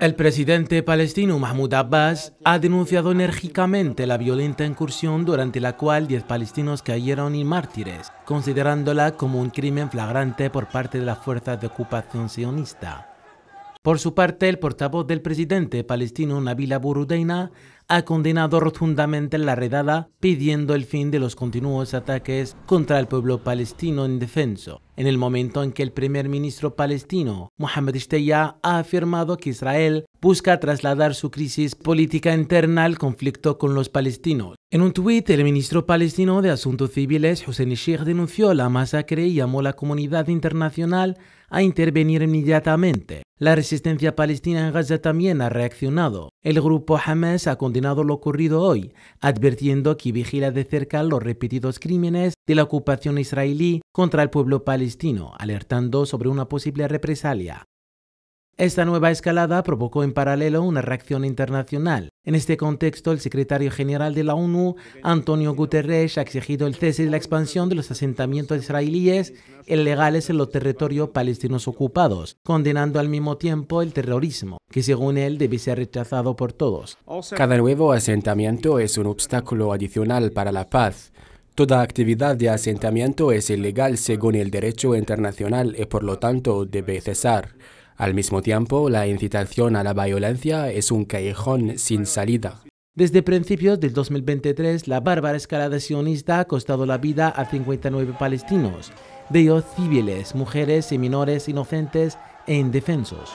El presidente palestino Mahmoud Abbas ha denunciado enérgicamente la violenta incursión durante la cual 10 palestinos cayeron y mártires, considerándola como un crimen flagrante por parte de las fuerzas de ocupación sionista. Por su parte, el portavoz del presidente palestino Nabil Abu ha condenado rotundamente la redada, pidiendo el fin de los continuos ataques contra el pueblo palestino indefenso, en el momento en que el primer ministro palestino, Mohamed Shteya, ha afirmado que Israel busca trasladar su crisis política interna al conflicto con los palestinos. En un tuit, el ministro palestino de Asuntos Civiles, Hussein Sheikh, denunció la masacre y llamó a la comunidad internacional a intervenir inmediatamente. La resistencia palestina en Gaza también ha reaccionado. El grupo Hamas ha condenado lo ocurrido hoy, advirtiendo que vigila de cerca los repetidos crímenes de la ocupación israelí contra el pueblo palestino, alertando sobre una posible represalia. Esta nueva escalada provocó en paralelo una reacción internacional. En este contexto, el secretario general de la ONU, Antonio Guterres, ha exigido el cese de la expansión de los asentamientos israelíes ilegales en los territorios palestinos ocupados, condenando al mismo tiempo el terrorismo, que según él debe ser rechazado por todos. Cada nuevo asentamiento es un obstáculo adicional para la paz. Toda actividad de asentamiento es ilegal según el derecho internacional y por lo tanto debe cesar. Al mismo tiempo, la incitación a la violencia es un callejón sin salida. Desde principios del 2023, la bárbara escalada sionista ha costado la vida a 59 palestinos, de ellos civiles, mujeres y menores inocentes e indefensos.